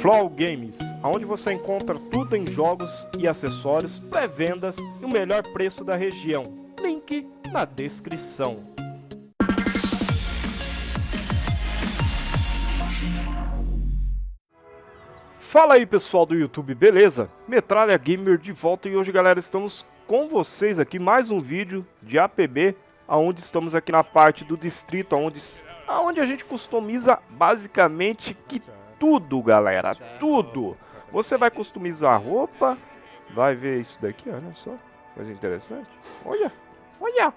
Flow Games, onde você encontra tudo em jogos e acessórios, pré-vendas e o melhor preço da região. Link na descrição. Fala aí pessoal do YouTube, beleza? Metralha Gamer de volta e hoje galera estamos com vocês aqui mais um vídeo de APB aonde estamos aqui na parte do distrito, aonde, aonde a gente customiza basicamente que tudo, galera, tudo. Você vai customizar a roupa, vai ver isso daqui, olha só, coisa interessante. Olha, olha.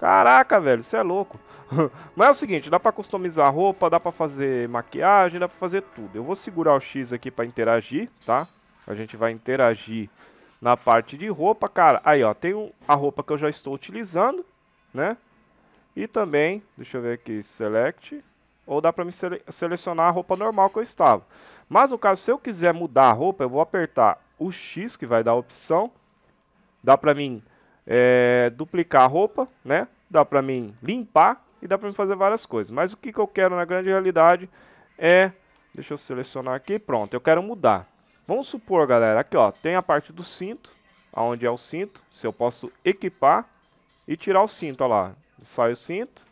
Caraca, velho, você é louco. Mas é o seguinte, dá pra customizar a roupa, dá pra fazer maquiagem, dá pra fazer tudo. Eu vou segurar o X aqui pra interagir, tá? A gente vai interagir na parte de roupa, cara. Aí, ó, tem a roupa que eu já estou utilizando, né? E também, deixa eu ver aqui, select, ou dá para me sele selecionar a roupa normal que eu estava. Mas no caso, se eu quiser mudar a roupa, eu vou apertar o X, que vai dar a opção. Dá para mim é, duplicar a roupa, né? Dá para mim limpar e dá para mim fazer várias coisas. Mas o que, que eu quero na grande realidade é... Deixa eu selecionar aqui, pronto, eu quero mudar. Vamos supor, galera, aqui ó, tem a parte do cinto, aonde é o cinto, se eu posso equipar e tirar o cinto, ó lá. Sai o cinto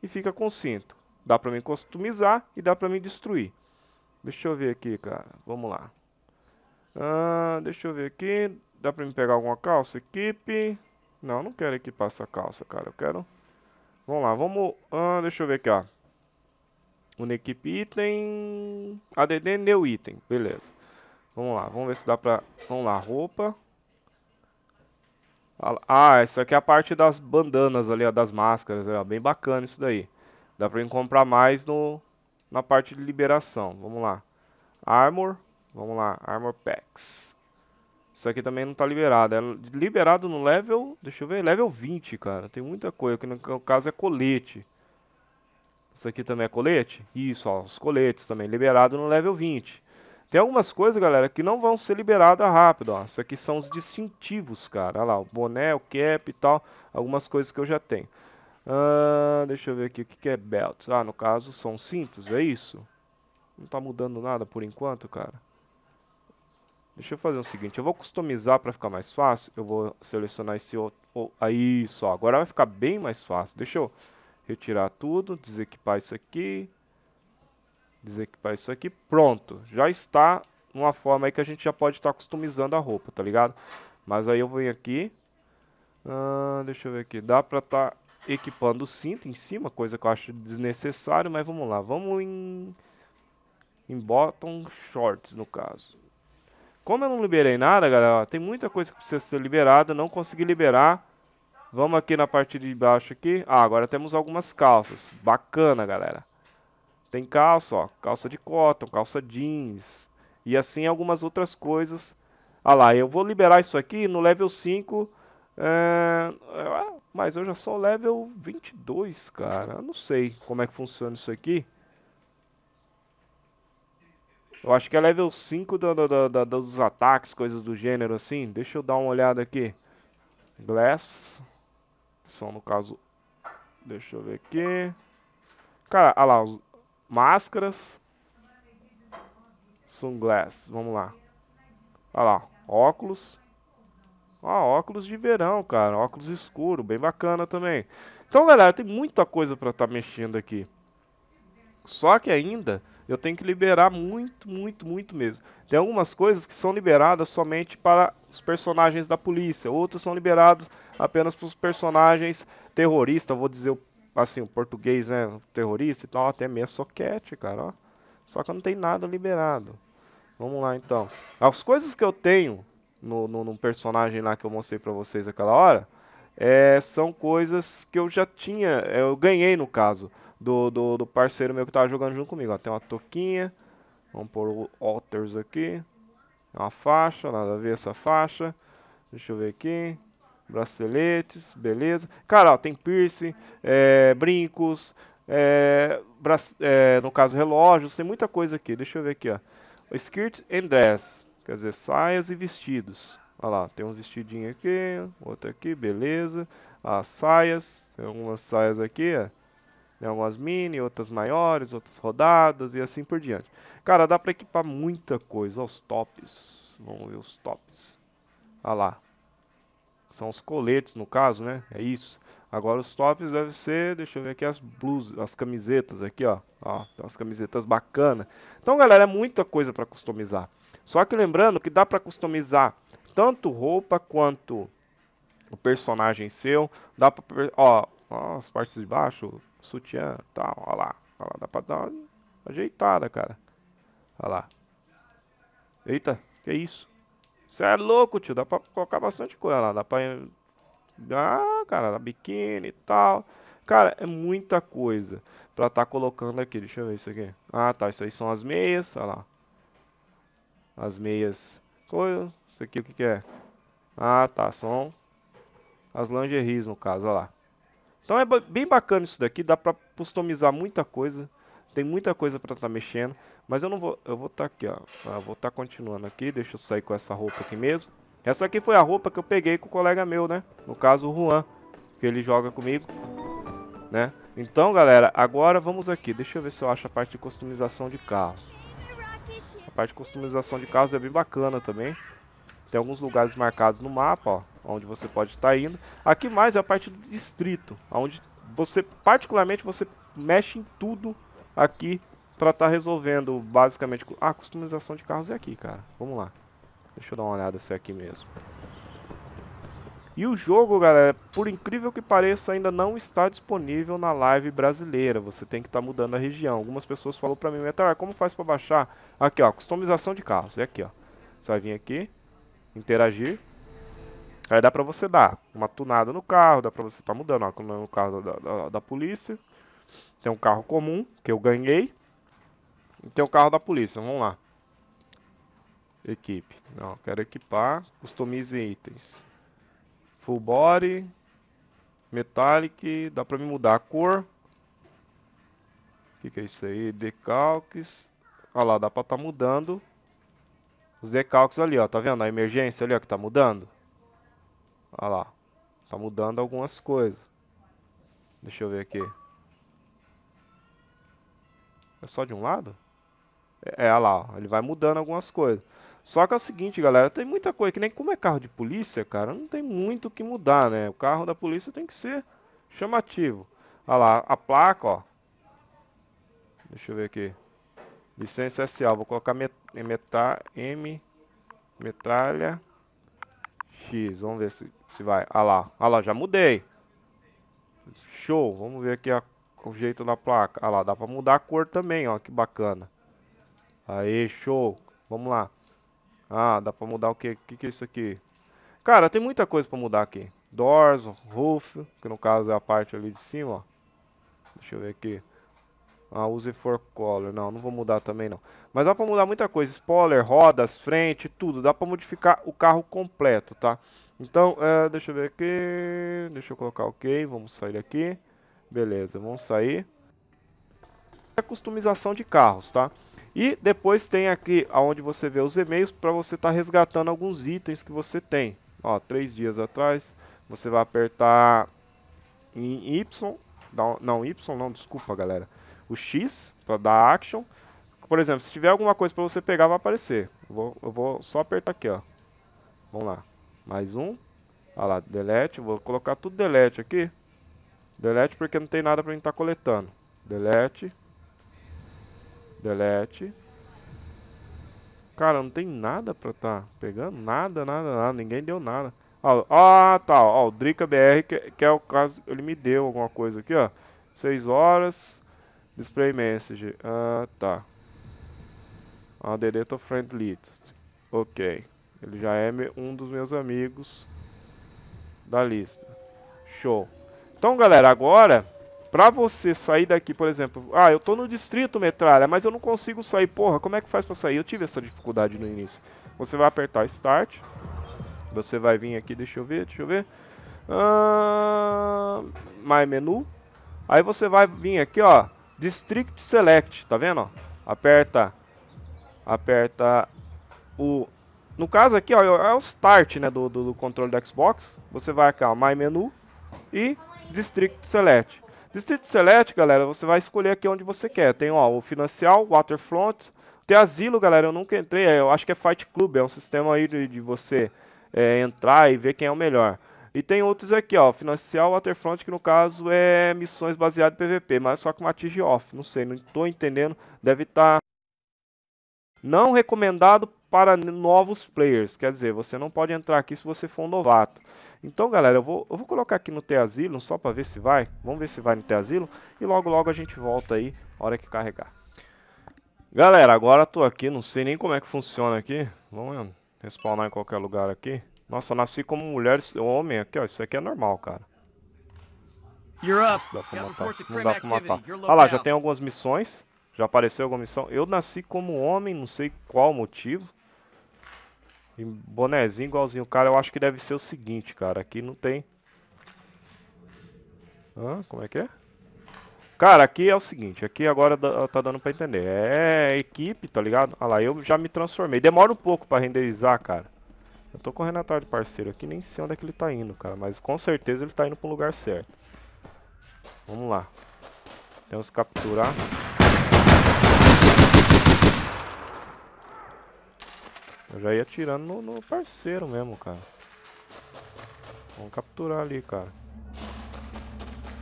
e fica com o cinto. Dá pra mim customizar e dá pra mim destruir. Deixa eu ver aqui, cara. Vamos lá. Ah, deixa eu ver aqui. Dá pra me pegar alguma calça? Equipe. Não, não quero equipar essa calça, cara. Eu quero... Vamos lá, vamos... Ah, deixa eu ver aqui, ó. Una equipe item... ADD new item. Beleza. Vamos lá, vamos ver se dá pra... Vamos lá, roupa. Ah, essa aqui é a parte das bandanas ali, ó, das máscaras. Ó, bem bacana isso daí. Dá pra mim comprar mais no, na parte de liberação. Vamos lá. Armor. Vamos lá. Armor Packs. Isso aqui também não tá liberado. É liberado no level... Deixa eu ver. Level 20, cara. Tem muita coisa. Que no caso é colete. Isso aqui também é colete? Isso, ó. Os coletes também. Liberado no level 20. Tem algumas coisas, galera, que não vão ser liberadas rápido, ó. Isso aqui são os distintivos, cara. Olha lá, o boné, o cap e tal. Algumas coisas que eu já tenho. Ah, deixa eu ver aqui, o que, que é belts? Ah, no caso são cintos, é isso? Não tá mudando nada por enquanto, cara. Deixa eu fazer o seguinte, eu vou customizar para ficar mais fácil. Eu vou selecionar esse outro... Oh, aí, só. Agora vai ficar bem mais fácil. Deixa eu retirar tudo, desequipar isso aqui. Desequipar isso aqui. Pronto, já está uma forma aí que a gente já pode estar tá customizando a roupa, tá ligado? Mas aí eu venho aqui. Ah, deixa eu ver aqui. Dá pra estar tá equipando o cinto em cima, coisa que eu acho desnecessário, mas vamos lá, vamos em, em bottom shorts no caso. Como eu não liberei nada, galera, tem muita coisa que precisa ser liberada, não consegui liberar. Vamos aqui na parte de baixo aqui. Ah, agora temos algumas calças. Bacana, galera. Tem calça, ó, calça de cotton, calça jeans e assim algumas outras coisas. Ah lá, eu vou liberar isso aqui no level 5 é, ah, mas eu já sou level 22, cara. Eu não sei como é que funciona isso aqui. Eu acho que é level 5 do, do, do, dos ataques, coisas do gênero assim. Deixa eu dar uma olhada aqui. Glass. São, no caso... Deixa eu ver aqui. Cara, olha lá. Máscaras. Sunglass. Vamos lá. Olha lá. Óculos. Ó, óculos de verão, cara. Óculos escuro, bem bacana também. Então, galera, tem muita coisa para estar tá mexendo aqui. Só que ainda eu tenho que liberar muito, muito, muito mesmo. Tem algumas coisas que são liberadas somente para os personagens da polícia, outros são liberados apenas para os personagens terroristas, vou dizer assim, o português, né, terrorista, então tal. até meia soquete, cara, ó. Só que eu não tenho nada liberado. Vamos lá então. As coisas que eu tenho no, no, num personagem lá que eu mostrei para vocês aquela hora, é, são coisas que eu já tinha, é, eu ganhei no caso, do, do, do parceiro meu que tava jogando junto comigo. Ó, tem uma toquinha, vamos pôr o Otters aqui, uma faixa, nada a ver essa faixa, deixa eu ver aqui, braceletes, beleza. Cara, ó, tem piercing, é, brincos, é, brac... É, no caso relógios, tem muita coisa aqui, deixa eu ver aqui, ó. Skirt and dress. Quer dizer, saias e vestidos. Olha lá, tem um vestidinho aqui, outro aqui, beleza. As saias, tem algumas saias aqui, ó. É. Tem algumas mini, outras maiores, outras rodadas e assim por diante. Cara, dá pra equipar muita coisa. os tops. Vamos ver os tops. Olha lá. São os coletes, no caso, né? É isso. Agora os tops devem ser, deixa eu ver aqui, as blusas, as camisetas aqui, ó. Ó, as camisetas bacanas. Então, galera, é muita coisa pra customizar. Só que lembrando que dá para customizar tanto roupa quanto o personagem seu. Dá para ó, ó, as partes de baixo, sutiã, tal, ó lá, ó lá, dá para dar uma ajeitada, cara. Ó lá. Eita, que isso? Você é louco, tio, dá para colocar bastante coisa lá, dá para ah, cara, da biquíni e tal. Cara, é muita coisa pra tá colocando aqui. Deixa eu ver isso aqui. Ah, tá. Isso aí são as meias, olha lá. As meias. Isso aqui o que, que é? Ah, tá. São as lingeries, no caso, olha lá. Então é bem bacana isso daqui, dá pra customizar muita coisa. Tem muita coisa pra estar tá mexendo. Mas eu não vou... Eu vou estar tá aqui, ó. Eu ah, vou estar tá continuando aqui. Deixa eu sair com essa roupa aqui mesmo. Essa aqui foi a roupa que eu peguei com o colega meu, né? No caso, o Juan. Que ele joga comigo. Né? Então, galera, agora vamos aqui. Deixa eu ver se eu acho a parte de customização de carros. A parte de customização de carros é bem bacana também. Tem alguns lugares marcados no mapa, ó, onde você pode estar tá indo. Aqui mais é a parte do distrito, onde você, particularmente, você mexe em tudo aqui para estar tá resolvendo basicamente... Ah, customização de carros é aqui, cara. Vamos lá. Deixa eu dar uma olhada se é aqui mesmo. E o jogo, galera, por incrível que pareça, ainda não está disponível na live brasileira. Você tem que estar tá mudando a região. Algumas pessoas falaram para mim, Metal, como faz para baixar? Aqui, ó, customização de carros. É aqui, ó. Você vai vir aqui, interagir. Aí dá pra você dar uma tunada no carro, dá pra você estar tá mudando, ó, no carro da, da, da polícia. Tem um carro comum, que eu ganhei. E tem o um carro da polícia, vamos lá. Equipe. Não, quero equipar. Customize itens. Full body. Metallic. Dá pra me mudar a cor. O que, que é isso aí? Decalques. Olha lá, dá pra tá mudando os decalques ali, ó. Tá vendo? A emergência ali, ó, que tá mudando. Olha lá. Tá mudando algumas coisas. Deixa eu ver aqui. É só de um lado? É, é olha lá, ó. Ele vai mudando algumas coisas. Só que é o seguinte, galera, tem muita coisa, que nem como é carro de polícia, cara, não tem muito o que mudar, né? O carro da polícia tem que ser chamativo. Olha lá, a placa, ó. Deixa eu ver aqui. Licença SA, vou colocar met metar M metralha X. Vamos ver se, se vai. Olha lá, olha lá, já mudei. Show, vamos ver aqui a, o jeito da placa. Olha lá, dá pra mudar a cor também, ó, que bacana. Aí, show. Vamos lá. Ah, dá pra mudar o que? O que, que é isso aqui? Cara, tem muita coisa pra mudar aqui. Doors, roof, que no caso é a parte ali de cima, ó. Deixa eu ver aqui. Ah, use for color. Não, não vou mudar também não. Mas dá pra mudar muita coisa. Spoiler, rodas, frente, tudo. Dá pra modificar o carro completo, tá? Então, é, deixa eu ver aqui. Deixa eu colocar ok. Vamos sair daqui. Beleza, vamos sair. É customização de carros, tá? E depois tem aqui aonde você vê os e-mails para você estar tá resgatando alguns itens que você tem. Ó, três dias atrás, você vai apertar em Y, não, Y não, desculpa galera, o X para dar action. Por exemplo, se tiver alguma coisa para você pegar, vai aparecer. vou, eu vou só apertar aqui, ó. Vamos lá, mais um. Olha lá, delete, vou colocar tudo delete aqui. Delete porque não tem nada para mim estar tá coletando. Delete, Delete. Cara, não tem nada pra tá pegando. Nada, nada, nada. Ninguém deu nada. Ó, ah, tá. Ó, o Drica BR, que, que é o caso... Ele me deu alguma coisa aqui, ó. 6 horas. Display message. Ah, tá. Ah, Dedeto Friend Ok. Ele já é um dos meus amigos da lista. Show. Então, galera, agora para você sair daqui, por exemplo, ah, eu tô no distrito metralha, mas eu não consigo sair, porra, como é que faz para sair? Eu tive essa dificuldade no início. Você vai apertar Start. Você vai vir aqui, deixa eu ver, deixa eu ver. Uh, ah, My Menu. Aí você vai vir aqui, ó, District Select, tá vendo? Ó? Aperta, aperta o... No caso aqui, ó, é o Start, né, do, do, do controle do Xbox. Você vai aqui, ó, My Menu e District Select. Distrito Select, galera, você vai escolher aqui onde você quer. Tem ó, o Financial, Waterfront, tem Asilo, galera, eu nunca entrei, é, eu acho que é Fight Club, é um sistema aí de, de você é, entrar e ver quem é o melhor. E tem outros aqui, ó, Financial, Waterfront, que no caso é missões baseadas em PVP, mas só com uma TIG off, não sei, não estou entendendo, deve estar... Tá não recomendado para novos players, quer dizer, você não pode entrar aqui se você for um novato. Então, galera, eu vou, eu vou colocar aqui no Teasilo só para ver se vai. Vamos ver se vai no Teasilo e logo logo a gente volta aí, hora que carregar. Galera, agora tô aqui, não sei nem como é que funciona aqui. Vamos respawnar em qualquer lugar aqui. Nossa, nasci como mulher homem aqui, ó. Isso aqui é normal, cara. Nossa, dá pra matar. Não dá pra matar. Olha, lá, já tem algumas missões. Já apareceu alguma missão. Eu nasci como homem, não sei qual motivo. E bonezinho igualzinho. Cara, eu acho que deve ser o seguinte, cara. Aqui não tem... Hã? Como é que é? Cara, aqui é o seguinte, aqui agora tá dando pra entender. É equipe, tá ligado? Olha lá, eu já me transformei. Demora um pouco pra renderizar, cara. Eu tô correndo atrás do parceiro aqui, nem sei onde é que ele tá indo, cara. Mas com certeza ele tá indo pro lugar certo. Vamos lá. Temos que capturar. Eu já ia atirando no, no parceiro mesmo, cara. Vamos capturar ali, cara.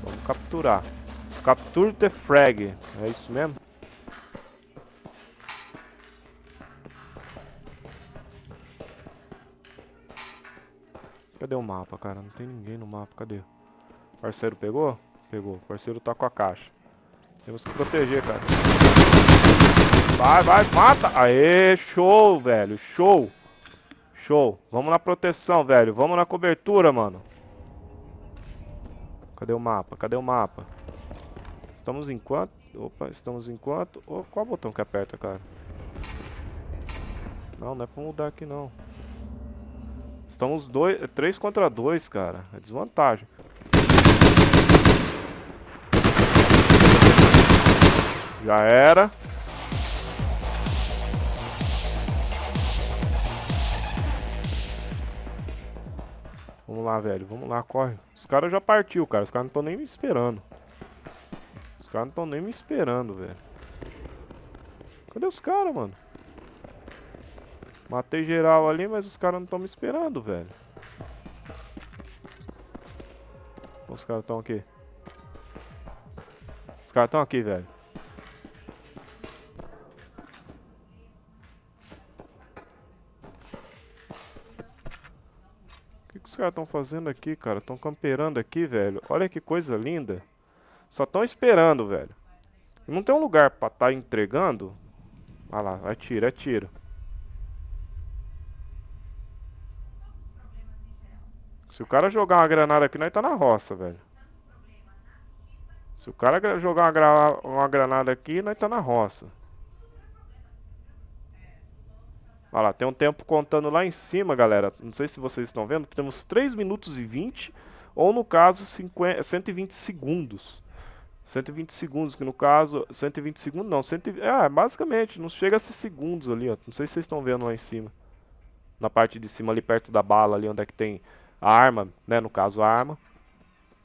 Vamos capturar. Capture the frag. É isso mesmo? Cadê o mapa, cara? Não tem ninguém no mapa. Cadê? Parceiro pegou? Pegou. O parceiro tá com a caixa. Temos que proteger, cara. Vai, vai, mata. Aê, show, velho. Show. Show. Vamos na proteção, velho. Vamos na cobertura, mano. Cadê o mapa? Cadê o mapa? Estamos em quanto? Opa, estamos em quanto? Oh, qual botão que aperta, cara? Não, não é pra mudar aqui, não. Estamos dois, três contra dois, cara. É desvantagem. Já era. lá, velho. Vamos lá, corre. Os caras já partiu, cara. Os caras não estão nem me esperando. Os caras não estão nem me esperando, velho. Cadê os caras, mano? Matei geral ali, mas os caras não estão me esperando, velho. Os caras estão aqui. Os caras estão aqui, velho. caras estão fazendo aqui, cara? Estão camperando aqui, velho. Olha que coisa linda. Só estão esperando, velho. Não tem um lugar pra estar tá entregando? Ah lá, atira, atira. Se o cara jogar uma granada aqui, nós tá na roça, velho. Se o cara jogar uma, gra uma granada aqui, nós tá na roça. Olha lá, tem um tempo contando lá em cima, galera. Não sei se vocês estão vendo. Temos 3 minutos e 20, ou no caso, 50, 120 segundos. 120 segundos, que no caso... 120 segundos não, 120, é, ah, basicamente, não chega a ser segundos ali, ó. Não sei se vocês estão vendo lá em cima. Na parte de cima, ali perto da bala, ali onde é que tem a arma, né? No caso, a arma.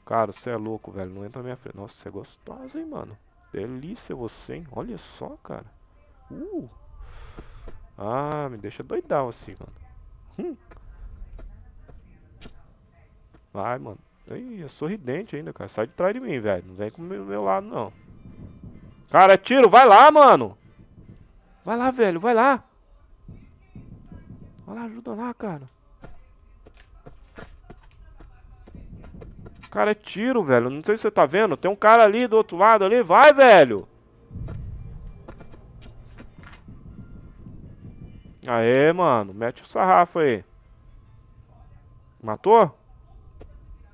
Cara, você é louco, velho. Não entra na minha frente. Nossa, você é gostosa, hein, mano. Delícia você, hein. Olha só, cara. Uh... Ah, me deixa doidão assim, mano. Hum. Vai, mano. Ih, é sorridente ainda, cara. Sai de trás de mim, velho. Não vem com o meu, meu lado, não. Cara, é tiro, vai lá, mano. Vai lá, velho, vai lá. Vai lá, ajuda lá, cara. Cara, é tiro, velho. Não sei se você tá vendo. Tem um cara ali do outro lado ali. Vai, velho. Aê, mano. Mete o sarrafo aí. Matou?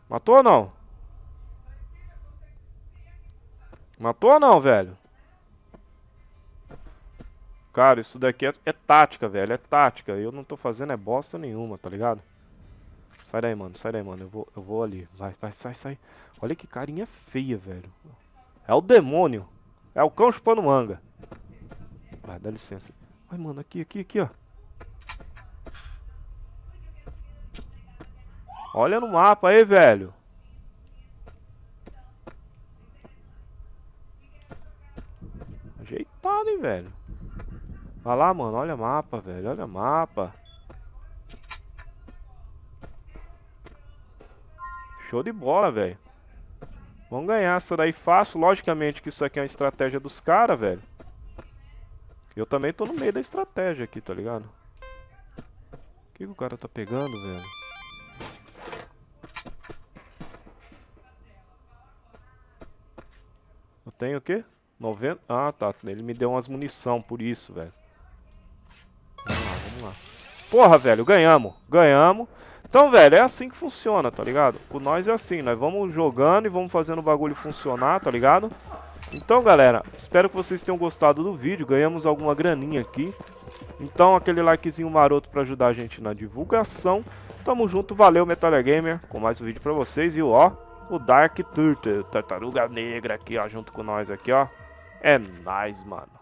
Matou ou não? Matou ou não, velho? Cara, isso daqui é, é, tática, velho. É tática. Eu não tô fazendo é bosta nenhuma, tá ligado? Sai daí, mano. Sai daí, mano. Eu vou, eu vou ali. Vai, vai, sai, sai. Olha que carinha feia, velho. É o demônio. É o cão chupando manga. Vai, dá licença. Vai, mano. Aqui, aqui, aqui, ó. Olha no mapa aí, velho. Ajeitado, hein, velho. Vai lá, mano. Olha mapa, velho. Olha mapa. Show de bola, velho. Vamos ganhar essa daí fácil. Logicamente que isso aqui é uma estratégia dos caras, velho. Eu também tô no meio da estratégia aqui, tá ligado? O que, que o cara tá pegando, velho? Eu tenho o quê? 90. Ah, tá. Ele me deu umas munição por isso, velho. Vamos lá, vamos lá. Porra, velho, ganhamos. Ganhamos. Então, velho, é assim que funciona, tá ligado? Com nós é assim, nós vamos jogando e vamos fazendo o bagulho funcionar, tá ligado? Então, galera, espero que vocês tenham gostado do vídeo. Ganhamos alguma graninha aqui. Então, aquele likezinho maroto pra ajudar a gente na divulgação. Tamo junto, valeu, Metal Gamer, com mais um vídeo pra vocês. E ó, o Dark Turtle, Tartaruga Negra aqui, ó, junto com nós aqui, ó. É nice, mano.